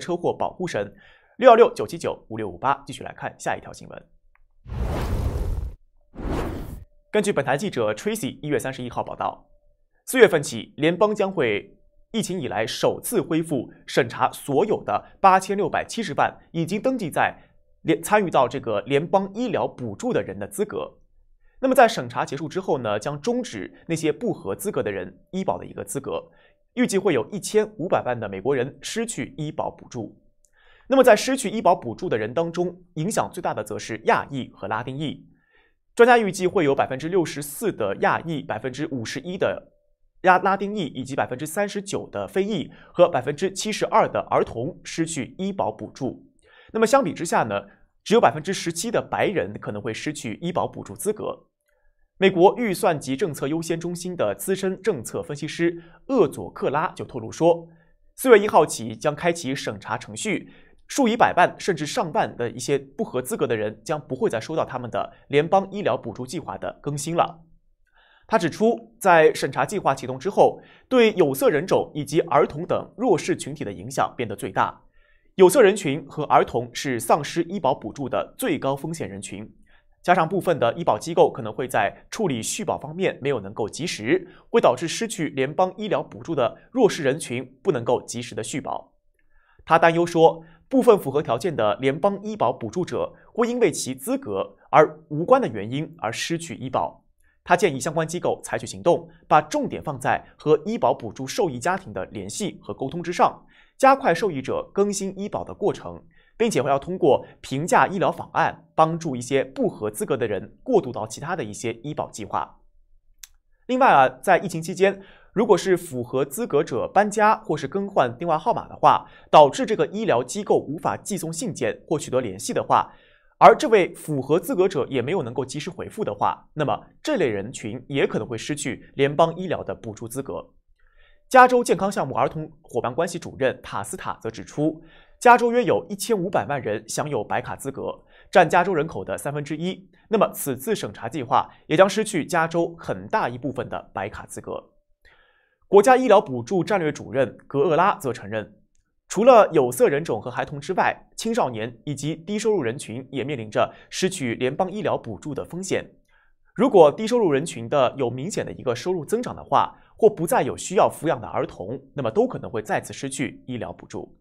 车祸保护神，六幺六九七九五六五八。继续来看下一条新闻。根据本台记者 Tracy 一月三十一号报道，四月份起，联邦将会疫情以来首次恢复审查所有的八千六百七十万已经登记在联参与到这个联邦医疗补助的人的资格。那么在审查结束之后呢，将终止那些不合资格的人医保的一个资格。预计会有一千五百万的美国人失去医保补助。那么，在失去医保补助的人当中，影响最大的则是亚裔和拉丁裔。专家预计会有百分之六十四的亚裔、百分之五十一的拉拉丁裔以及百分之三十九的非裔和百分之七十二的儿童失去医保补助。那么，相比之下呢，只有百分之十七的白人可能会失去医保补助资格。美国预算及政策优先中心的资深政策分析师厄佐克拉就透露说，四月一号起将开启审查程序，数以百万甚至上万的一些不合资格的人将不会再收到他们的联邦医疗补助计划的更新了。他指出，在审查计划启动之后，对有色人种以及儿童等弱势群体的影响变得最大。有色人群和儿童是丧失医保补助的最高风险人群。加上部分的医保机构可能会在处理续保方面没有能够及时，会导致失去联邦医疗补助的弱势人群不能够及时的续保。他担忧说，部分符合条件的联邦医保补助者会因为其资格而无关的原因而失去医保。他建议相关机构采取行动，把重点放在和医保补助受益家庭的联系和沟通之上，加快受益者更新医保的过程。并且会要通过评价医疗法案，帮助一些不合资格的人过渡到其他的一些医保计划。另外啊，在疫情期间，如果是符合资格者搬家或是更换电话号码的话，导致这个医疗机构无法寄送信件或取得联系的话，而这位符合资格者也没有能够及时回复的话，那么这类人群也可能会失去联邦医疗的补助资格。加州健康项目儿童伙伴关系主任塔斯塔则指出。加州约有一千五百万人享有白卡资格，占加州人口的三分之一。那么此次审查计划也将失去加州很大一部分的白卡资格。国家医疗补助战略主任格厄拉则承认，除了有色人种和孩童之外，青少年以及低收入人群也面临着失去联邦医疗补助的风险。如果低收入人群的有明显的一个收入增长的话，或不再有需要抚养的儿童，那么都可能会再次失去医疗补助。